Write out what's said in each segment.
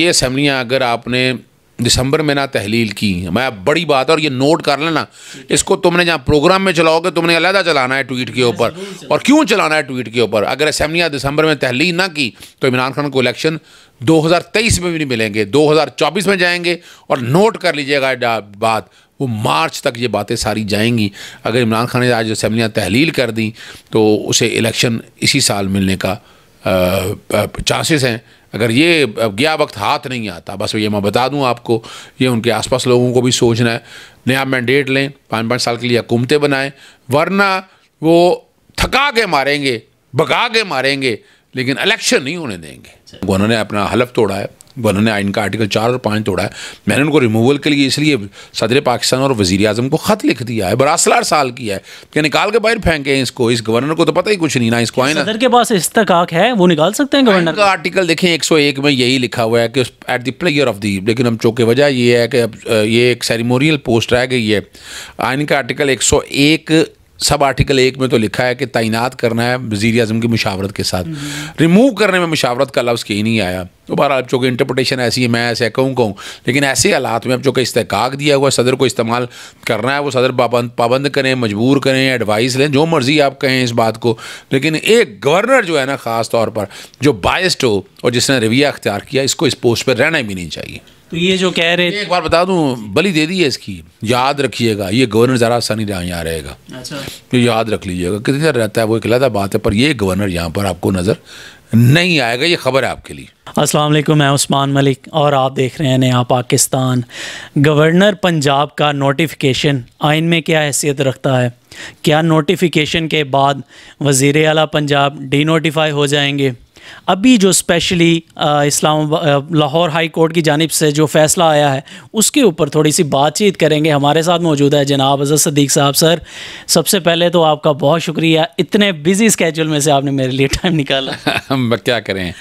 ये असम्बलियाँ अगर आपने दिसंबर में ना तहलील की मैं बड़ी बात है और ये नोट कर लेना इसको तुमने जहाँ प्रोग्राम में चलाओगे तुमने अलहदा चलाना है ट्वीट के ऊपर और क्यों चलाना है ट्वीट के ऊपर अगर असम्बलियाँ दिसंबर में तहलील ना की तो इमरान खान को इलेक्शन 2023 में भी नहीं मिलेंगे 2024 में जाएंगे और नोट कर लीजिएगा बात वो मार्च तक ये बातें सारी जाएंगी अगर इमरान खान ने आज असम्बलियाँ तहलील कर दी तो उसे इलेक्शन इसी साल मिलने का चांसेस हैं अगर ये गया वक्त हाथ नहीं आता बस ये मैं बता दूं आपको ये उनके आसपास लोगों को भी सोचना है नया मैंडेट लें पाँच पाँच साल के लिए हुकूमतें बनाएं वरना वो थका के मारेंगे भगा के मारेंगे लेकिन इलेक्शन नहीं होने देंगे अच्छा। उन्होंने अपना हलफ तोड़ा है उन्होंने इनका आर्टिकल चार और पाँच तोड़ा है मैंने उनको रिमूवल के लिए इसलिए सदर पाकिस्तान और वजी अजम को ख़त लिख दिया है बरासलार साल की है कि निकाल के बाहर फेंके इसको इस गवर्नर को तो पता ही कुछ नहीं ना इसको आए सदर के पास इस्तकाक है वो निकाल सकते हैं गवर्नर का आर्टिकल देखें एक सौ एक में यही लिखा हुआ है कि at the player of the लेकिन हम चौके वजह ये है कि अब ये एक सेरेमोनियल पोस्ट रह गई है आइन का आर्टिकल एक सौ एक सब आर्टिकल एक में तो लिखा है कि तैनात करना है वजीर अजम की मुशावरत के साथ रिमूव करने में मुशावरत का लफ्ज़ कहीं नहीं आया तो बहरहाल अब चूँकि इंटरप्रटेशन ऐसी है मैं ऐसे कहूँ कहूँ लेकिन ऐसे हालात में अब चूँकि इस्तेकाक दिया हुआ सदर को इस्तेमाल करना है वो सदर पाबंद पाबंद करें मजबूर करें एडवाइस लें जो मर्ज़ी आप कहें इस बात को लेकिन एक गवर्नर जो है ना ख़ास तौर पर जो बाइस्ड हो और जिसने रवैया अख्तियार किया इसको इस पोस्ट पर रहना भी नहीं चाहिए तो ये जो कह रहे एक बार बता दूं बलि दे दी है इसकी याद रखिएगा ये गवर्नर ज़रा सा नहीं यहाँ रहेगा अच्छा तो याद रख लीजिएगा कितनी देर रहता है वो एक बात है पर ये गवर्नर यहाँ पर आपको नज़र नहीं आएगा ये खबर है आपके लिए अस्सलाम वालेकुम मैं उस्मान मलिक और आप देख रहे हैं नया पाकिस्तान गवर्नर पंजाब का नोटिफिकेशन आइन में क्या हैसियत रखता है क्या नोटिफिकेशन के बाद वज़ी अला पंजाब डी नोटिफाई हो जाएंगे अभी जो स्पेशली इस्लाम लाहौर हाई कोर्ट की जानब से जो फैसला आया है उसके ऊपर थोड़ी सी बातचीत करेंगे हमारे साथ मौजूद है जनाब अज़र सदीक साहब सर सबसे पहले तो आपका बहुत शुक्रिया इतने बिजी स्केजूल में से आपने मेरे लिए टाइम निकाला हम क्या करें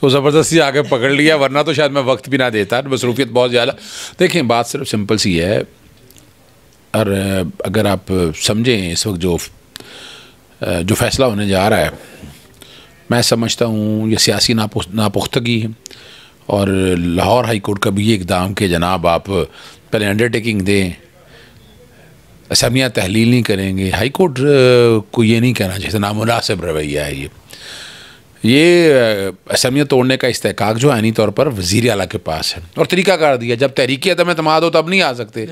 तो ज़बरदस्ती आगे पकड़ लिया वरना तो शायद मैं वक्त भी ना देता मसरूफियत बहुत ज़्यादा देखें बात सिर्फ सिंपल सी है और अगर आप समझें इस वक्त जो जो फैसला होने जा रहा है मैं समझता हूँ ये सियासी नापुख्तगी है और लाहौर हाई कोर्ट का भी ये इकदाम कि जनाब आप पहले अंडरटेकिंग दें असमियाँ तहलील नहीं करेंगे हाई कोर्ट को ये नहीं कहना चाहिए नामनासिब रवैया है ये ये असमियत तोड़ने का इस्तेकाक जो आनी तौर पर वजीर अला के पास है और तरीका कर दिया जब तहरीकी अदम अतमाद हो तब नहीं आ सकते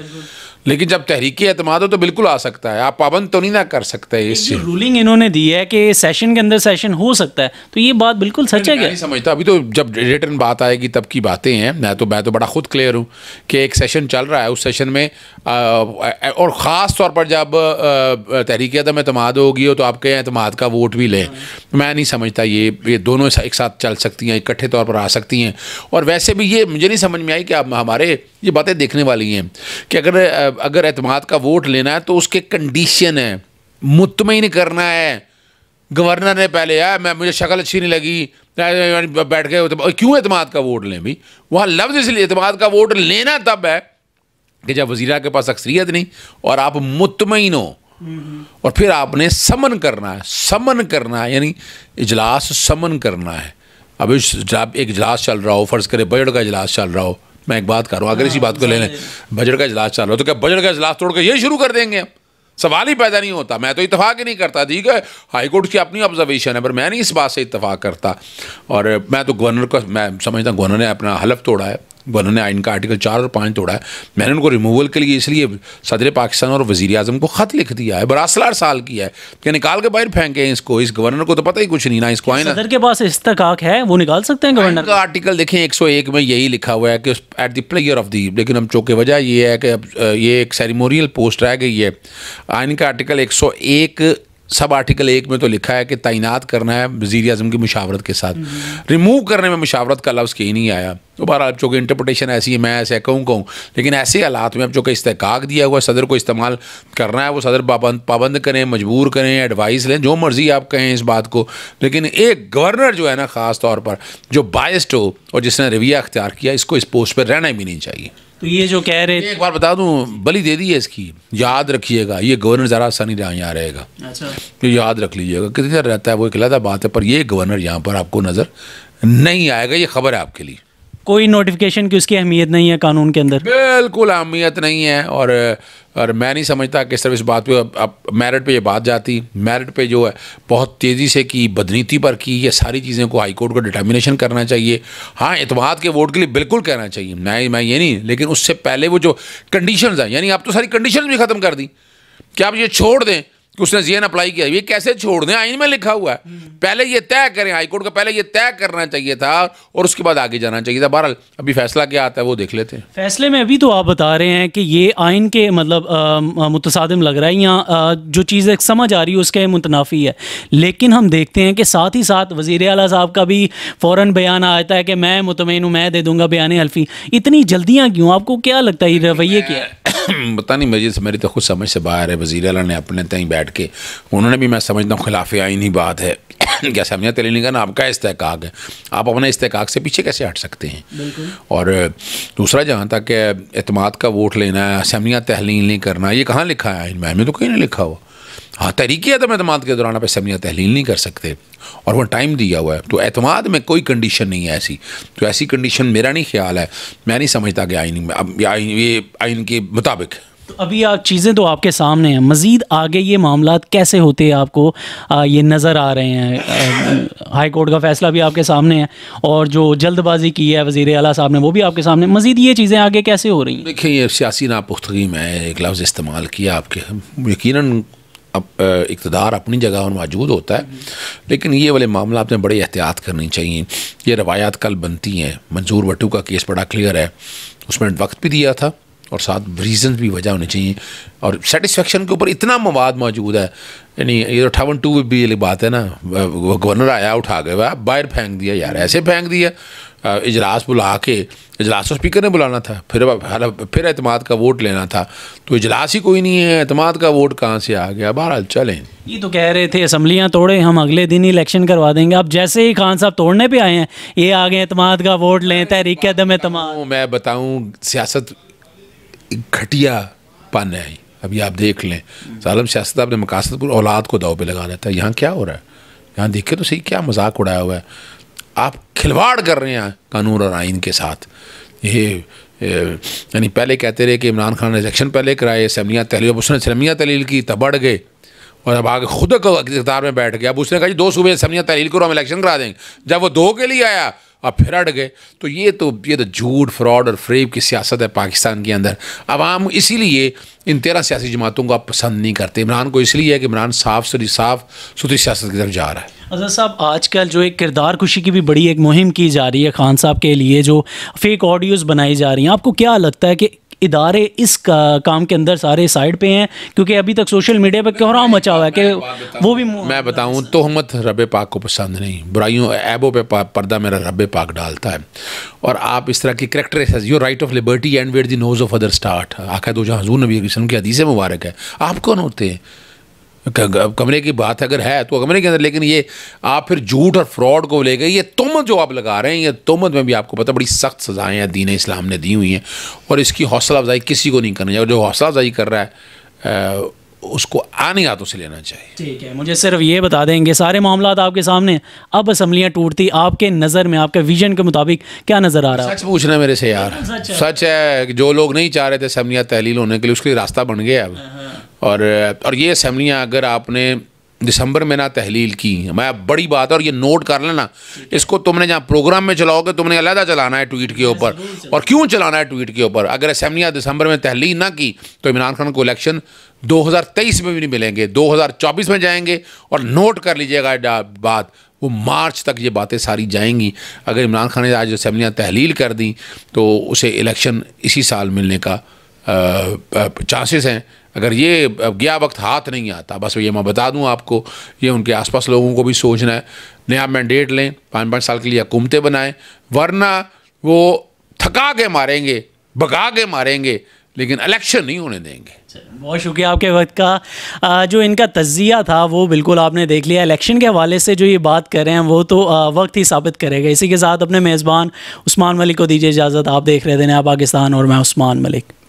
लेकिन जब तहरीकी अतमाद हो तो बिल्कुल आ सकता है आप पाबंद तो नहीं ना कर सकते इससे रूलिंग इन्होंने दी है कि सेशन के अंदर सेशन हो सकता है तो ये बात बिल्कुल सच है नहीं समझता अभी तो जब रिटर्न बात आएगी तब की बातें हैं मैं तो मैं तो बड़ा खुद क्लियर हूँ कि एक सेशन चल रहा है उस सेशन में और ख़ास तौर पर जब तहरीकी अदम अतमाद होगी हो तो आपके अतमाद का वोट भी लें मैं नहीं समझता ये ये दोनों एक साथ चल सकती हैं इकट्ठे तौर पर आ सकती हैं और वैसे भी ये मुझे नहीं समझ में आई कि आप हमारे ये बातें देखने वाली हैं कि अगर अगर अतमाद का वोट लेना है तो उसके कंडीशन है मुतमिन करना है गवर्नर ने पहले आया मैं मुझे शक्ल अच्छी नहीं लगी बैठ गए तो, क्यों अतमाद का वोट लें भाई वहाँ लफ्ज़ इसलिए अतमाद का वोट लेना तब है कि जब वजीरा के पास अक्सरियत नहीं और आप मुतमिन हो और फिर आपने समन करना है समन करना है यानी इजलास समन करना है अब एक इजलास चल रहा हो फर्ज करे बजट का इजलास चल रहा हो मैं एक बात कर रहा हूँ अगर इसी हाँ, बात को ले लें बजट का इजलास चल रहा हो तो क्या बजट का इजलास तोड़ कर यही शुरू कर देंगे हम सवाल ही पैदा नहीं होता मैं तो इतफाक़ ही नहीं करता ठीक है हाईकोर्ट की अपनी ऑब्जर्वेशन है पर मैं नहीं इस बात से इतफाक़ करता और मैं तो गवर्नर का मैं समझता गवर्नर ने अपना हलफ तोड़ा है उन्होंने ने आइन का आर्टिकल चार और पाँच तोड़ा है मैंने उनको रिमूवल के लिए इसलिए सदर पाकिस्तान और वजी अजम को ख़त लिख दिया है बरासलार साल किया है कि निकाल के बाहर फेंके इसको इस गवर्नर को तो पता ही कुछ नहीं ना इसको आए सदर के पास इस्तकाक है वो निकाल सकते हैं गवर्नर का आर्टिकल देखें एक सौ एक में यही लिखा हुआ है कि at the player of the लेकिन हम चौके वजह ये है कि ये एक सेरिमोरियल पोस्ट रह गई है आइन का आर्टिकल एक सब आर्टिकल एक में तो लिखा है कि तैनात करना है वजीर अजम की मुशावरत के साथ रिमूव करने में मुशावरत का लफ्ज़ कहीं नहीं आया तो बहरहाल चूँकि इंटरप्रटेशन ऐसी है मैं ऐसे कहूँ कहूँ लेकिन ऐसे हालात में अब चूँकि इस्तेकाक दिया हुआ सदर को इस्तेमाल करना है वो सदर पाबंद पाबंद करें मजबूर करें एडवाइस लें जो मर्ज़ी आप कहें इस बात को लेकिन एक गवर्नर जो है ना ख़ास तौर पर जो बाइस्ड हो और जिसने रवैया अख्तियार किया इसको इस पोस्ट पर रहना भी नहीं चाहिए तो ये जो कह रहे एक बार बता दूं बलि दे दी है इसकी याद रखिएगा ये गवर्नर ज़रा सा नहीं यहाँ रहेगा अच्छा तो याद रख लीजिएगा कितनी देर रहता है वो एक बात है पर ये गवर्नर यहाँ पर आपको नज़र नहीं आएगा ये खबर है आपके लिए कोई नोटिफिकेशन की उसकी अहमियत नहीं है कानून के अंदर बिल्कुल अहमियत नहीं है और और मैं नहीं समझता कि सिर्फ इस बात पे अब मेरिट पे ये बात जाती मेरिट पे जो है बहुत तेज़ी से की बदनीति पर की ये सारी चीज़ें को हाई कोर्ट को डिटर्मिनेशन करना चाहिए हाँ इतवाद के वोट के लिए बिल्कुल कहना चाहिए नहीं मैं ये नहीं लेकिन उससे पहले वो जो कंडीशन हैं यानी आप तो सारी कंडीशन भी ख़त्म कर दी कि आप ये छोड़ दें कि उसने जीएन अप्लाई किया ये कैसे छोड़ दें आइन में लिखा हुआ है हम्म। पहले ये तय करें हाईकोर्ट का पहले ये तय करना चाहिए था और उसके बाद आगे जाना चाहिए था बहरहाल अभी फैसला क्या आता है वो देख लेते हैं फैसले में अभी तो आप बता रहे हैं कि ये आइन के मतलब मुतसादम लग रहा है यहाँ जो चीज़ समझ आ रही है उसके मुतनाफ़ी है लेकिन हम देखते हैं कि साथ ही साथ वजीर अला साहब का भी फ़ौर बयान आता है कि मैं मुतमिन हूँ मैं दे दूँगा बयान हल्फी इतनी जल्दियाँ क्यों आपको क्या लगता है ये रवैये क्या पता नहीं मुझे मेरी तो खुद समझ से बाहर है वजी अला ने अपने तय बैठ के उन्होंने भी मैं समझता हूँ खिलाफ आइन ही बात है क्या समझा तेली का आपका इस्तेकाक है आप अपने इस्तेकाक से पीछे कैसे हट सकते हैं और दूसरा जहाँ तक अतमाद का वोट लेना है असम्बलियाँ तहलील नहीं करना ये कहाँ लिखा है आइन में तो कहीं नहीं लिखा हुआ हाँ तहरीक तो अतमाद के दौरान आप असम्बलियाँ तहलील नहीं कर सकते और वह टाइम दिया हुआ है तो अतमाद में कोई कंडीशन नहीं है ऐसी तो ऐसी कंडीशन मेरा नहीं ख्याल है मैं नहीं समझता कि आइन में अब ये आइन के मुताबिक तो अभी आप चीज़ें तो आपके सामने हैं मज़ीद आगे ये मामला कैसे होते हैं आपको आ, ये नज़र आ रहे हैं हाई कोर्ट का फैसला भी आपके सामने है और जो जल्दबाजी की है वज़ी अला साहब ने वो भी आपके सामने मज़ीद ये चीज़ें आगे कैसे हो रही हैं देखिए ये सियासी नापुख्तगी में एक लफ्ज़ इस्तेमाल किया आपके यकीन अब इकतदार अपनी जगह पर मौजूद होता है लेकिन ये वाले मामला आपने बड़े एहतियात करनी चाहिए ये रवायात कल बनती हैं मंजूर वटू का केस बड़ा क्लियर है उसमें वक्त भी दिया था और साथ रीज़न भी वजह होने चाहिए और सेटिस्फेक्शन के ऊपर इतना मवाद मौजूद है यानी ये अठावन टू भी ये बात है ना वो गवर्नर आया उठा गया बाहर फेंक दिया यार ऐसे फेंक दिया इजलास बुला के इजलास तो स्पीकर ने बुलाना था फिर फिर अतमाद का वोट लेना था तो इजलास ही कोई नहीं है अतमाद का वोट कहाँ से आ गया बहरहाल चलें ये तो कह रहे थे असम्बलियाँ तोड़े हम अगले दिन ही इलेक्शन करवा देंगे अब जैसे ही खान साहब तोड़ने पर आए हैं ये आ गए अतमाद का वोट लें तहरीक मैं बताऊँ सियासत घटिया पाने आई अभी आप देख लें सालम सियासत आपने मकासदपुर औलाद को दाव पे लगा देता है यहाँ क्या हो रहा है यहाँ देखे तो सही क्या मजाक उड़ाया हुआ है आप खिलवाड़ कर रहे हैं कानून और आइन के साथ ये यानी पहले कहते रहे कि इमरान खान ने इलेक्शन पहले कराए असम्बलियाँ तहलील अब उसने असम्बलियाँ तहलील की तब बढ़ गए और अब आगे खुद इकदार में बैठ गया अब उसने कहा जी दो सूबे असम्बलियाँ तहलील करो हम इलेक्शन करा देंगे जब वो दो के लिए आया और अड़ गए तो ये तो ये तो झूठ फ्रॉड और फ्रेब की सियासत है पाकिस्तान के अंदर आवाम इसीलिए इन तेरह सियासी जमातों को आप पसंद नहीं करते इमरान को इसलिए है कि इमरान साफ सुथरी साफ सुथरी सियासत की तरफ जा रहा है अजहर साहब आजकल जो एक किरदार खुशी की भी बड़ी एक मुहिम की जा रही है खान साहब के लिए जो फेक ऑडियोज़ बनाई जा रही हैं आपको क्या लगता है कि इदारे इस का, काम के अंदर सारे साइड पे हैं क्योंकि अभी तक सोशल मीडिया पर कोहराम मचा हुआ है कि वो भी मैं बताऊँ तोहमत रब पाक को पसंद नहीं बुराइयों ऐबों पे पर्दा मेरा रब पाक डालता है और आप इस तरह की character your right of liberty and where the nose of other start आखिर दो तो जहाँ हजूर नबी वसलम की हदीस मुबारक है आप कौन होते हैं कमरे की बात अगर है तो कमरे के अंदर लेकिन ये आप फिर झूठ और फ्रॉड को ले गए ये तोमत जो आप लगा रहे हैं ये तोमत में भी आपको पता बड़ी सख्त सज़ाएं हैं दीन इस्लाम ने दी हुई हैं और इसकी हौसला अफजाई किसी को नहीं करनी चाहिए और जो हौसला अफजाई कर रहा है आ, उसको आने हाथों से लेना चाहिए ठीक है मुझे सिर्फ ये बता देंगे सारे मामला आपके सामने अब असम्बलियाँ टूटती आपके नज़र में आपके विजन के मुताबिक क्या नज़र आ रहा है सच पूछना मेरे से यार सच है जो लोग नहीं चाह रहे थे असम्बलियाँ तहलील होने के लिए उसके लिए रास्ता बन गया अब हाँ, हाँ। और और ये असम्बलियाँ अगर आपने दिसंबर में ना तहलील की मैं बड़ी बात है और ये नोट कर लेना इसको तुमने जहाँ प्रोग्राम में चलाओगे तुमने अलहदा चलाना है ट्वीट के ऊपर और क्यों चलाना है ट्वीट के ऊपर अगर असम्बलियाँ दिसंबर में तहलील ना की तो इमरान खान को इलेक्शन 2023 में भी नहीं मिलेंगे 2024 में जाएंगे और नोट कर लीजिएगा बात वो मार्च तक ये बातें सारी जाएंगी अगर इमरान खान ने आज असम्बलियाँ तहलील कर दी तो उसे इलेक्शन इसी साल मिलने का चांसेस हैं अगर ये गया वक्त हाथ नहीं आता बस ये मैं बता दूं आपको ये उनके आसपास लोगों को भी सोचना है नया मैंडेट लें पाँच पाँच साल के लिए हुकूमतें बनाएं वरना वो थका के मारेंगे भगा के मारेंगे लेकिन इलेक्शन नहीं होने देंगे बहुत शुक्रिया आपके वक्त का जो इनका तजिया था वो बिल्कुल आपने देख लिया इलेक्शन के हवाले से जो ये बात कर रहे हैं वो तो वक्त ही साबित करेगा इसी के साथ अपने मेज़बान उस्मान मलिक को दीजिए इजाज़त आप देख रहे थे नया पाकिस्तान और मैं उस्मान मलिक